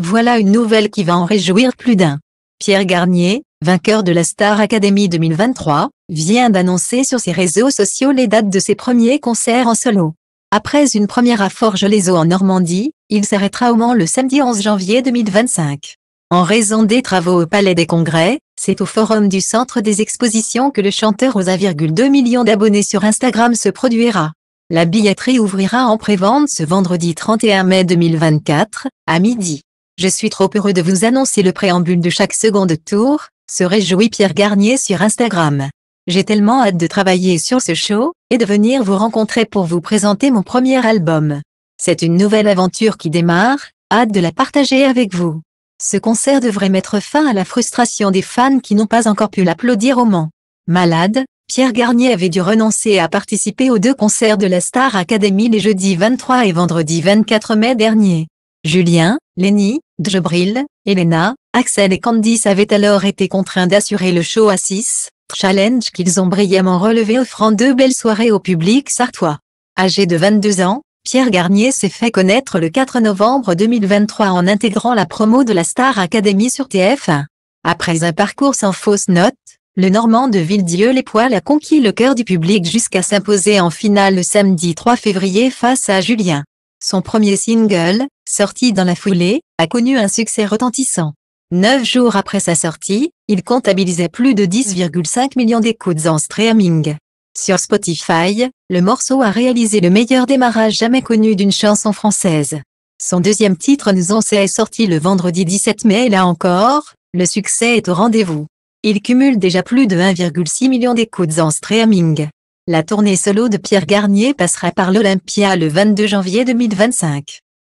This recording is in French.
Voilà une nouvelle qui va en réjouir plus d'un. Pierre Garnier, vainqueur de la Star Academy 2023, vient d'annoncer sur ses réseaux sociaux les dates de ses premiers concerts en solo. Après une première à forge les eaux en Normandie, il s'arrêtera au Mans le samedi 11 janvier 2025. En raison des travaux au Palais des Congrès, c'est au Forum du Centre des Expositions que le chanteur aux 1,2 millions d'abonnés sur Instagram se produira. La billetterie ouvrira en prévente ce vendredi 31 mai 2024, à midi. Je suis trop heureux de vous annoncer le préambule de chaque seconde tour, se réjouit Pierre Garnier sur Instagram. J'ai tellement hâte de travailler sur ce show, et de venir vous rencontrer pour vous présenter mon premier album. C'est une nouvelle aventure qui démarre, hâte de la partager avec vous. Ce concert devrait mettre fin à la frustration des fans qui n'ont pas encore pu l'applaudir au Mans. Malade, Pierre Garnier avait dû renoncer à participer aux deux concerts de la Star Academy les jeudis 23 et vendredi 24 mai dernier. Julien, Lenny, Djibril, Elena, Axel et Candice avaient alors été contraints d'assurer le show à 6, challenge qu'ils ont brillamment relevé offrant deux belles soirées au public sartois. Âgé de 22 ans, Pierre Garnier s'est fait connaître le 4 novembre 2023 en intégrant la promo de la Star Academy sur TF1. Après un parcours sans fausse note, le Normand de Villedieu-les-Poils a conquis le cœur du public jusqu'à s'imposer en finale le samedi 3 février face à Julien. Son premier single, sorti dans la foulée, a connu un succès retentissant. Neuf jours après sa sortie, il comptabilisait plus de 10,5 millions d'écoutes en streaming. Sur Spotify, le morceau a réalisé le meilleur démarrage jamais connu d'une chanson française. Son deuxième titre Nous on est sorti le vendredi 17 mai et là encore, le succès est au rendez-vous. Il cumule déjà plus de 1,6 million d'écoutes en streaming. La tournée solo de Pierre Garnier passera par l'Olympia le 22 janvier 2025.